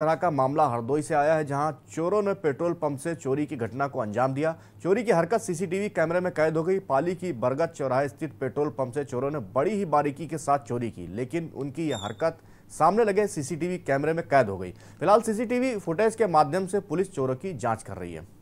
तरह का मामला हरदोई से आया है जहां चोरों ने पेट्रोल पंप से चोरी की घटना को अंजाम दिया चोरी की हरकत सीसीटीवी कैमरे में कैद हो गई पाली की बरगद चौराहे स्थित पेट्रोल पंप से चोरों ने बड़ी ही बारीकी के साथ चोरी की लेकिन उनकी यह हरकत सामने लगे सीसीटीवी कैमरे में कैद हो गई फिलहाल सीसीटीवी फुटेज के माध्यम से पुलिस चोरों की जाँच कर रही है